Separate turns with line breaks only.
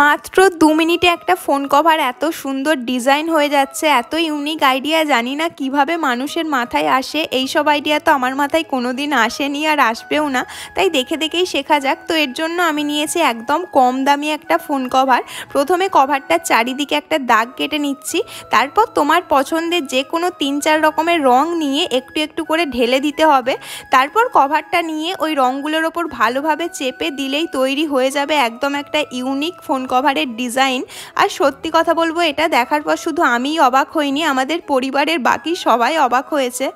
মাত্র দু মিনিটে একটা ফোন কভার এত সুন্দর ডিজাইন হয়ে যাচ্ছে এত ইউনিক আইডিয়া জানি না কিভাবে মানুষের মাথায় আসে এই সব আইডিয়া তো আমার মাথায় কোনো দিন আসেনি আর আসবেও না তাই দেখে দেখেই শেখা যাক তো এর জন্য আমি নিয়েছি একদম কম দামি একটা ফোন কভার প্রথমে কভারটার চারিদিকে একটা দাগ কেটে নিচ্ছি তারপর তোমার পছন্দের যে কোনো তিন চার রকমের রং নিয়ে একটু একটু করে ঢেলে দিতে হবে তারপর কভারটা নিয়ে ওই রঙগুলোর ওপর ভালোভাবে চেপে দিলেই তৈরি হয়ে যাবে একদম একটা ইউনিক ফোন কভারের ডিজাইন আর সত্যি কথা বলবো এটা দেখার পর শুধু আমিই অবাক হইনি আমাদের পরিবারের বাকি সবাই অবাক হয়েছে